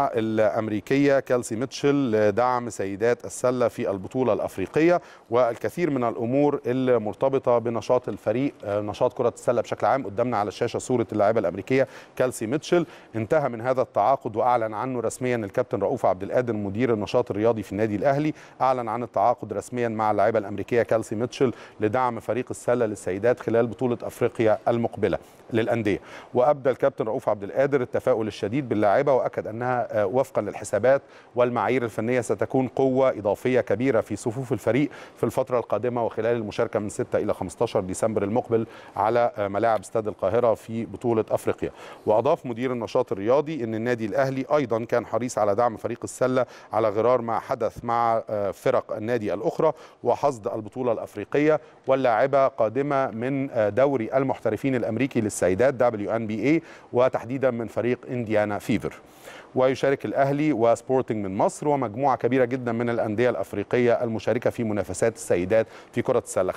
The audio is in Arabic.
الأمريكية كالسي ميتشل لدعم سيدات السلة في البطولة الأفريقية والكثير من الأمور المرتبطة بنشاط الفريق نشاط كرة السلة بشكل عام قدامنا على الشاشة صورة اللاعبة الأمريكية كالسي ميتشل انتهى من هذا التعاقد وأعلن عنه رسميا الكابتن رؤوف عبد القادر مدير النشاط الرياضي في النادي الأهلي أعلن عن التعاقد رسميا مع اللاعبة الأمريكية كالسي ميتشل لدعم فريق السلة للسيدات خلال بطولة أفريقيا المقبلة للأندية وأبدى الكابتن رؤوف عبد القادر التفاؤل الشديد باللاعبة وأكد أنها آه، وفقا للحسابات والمعايير الفنية ستكون قوة إضافية كبيرة في صفوف الفريق في الفترة القادمة وخلال المشاركة من 6 إلى 15 ديسمبر المقبل على آه، ملاعب استاد القاهرة في بطولة أفريقيا وأضاف مدير النشاط الرياضي أن النادي الأهلي أيضا كان حريص على دعم فريق السلة على غرار ما حدث مع آه، فرق النادي الأخرى وحصد البطولة الأفريقية واللاعبة قادمة من دوري المحترفين الأمريكي للسيدات WNBA وتحديدا من فريق إنديانا فيفر ويشارك الأهلي وسبورتنج من مصر ومجموعة كبيرة جدا من الأندية الأفريقية المشاركة في منافسات السيدات في كرة السلة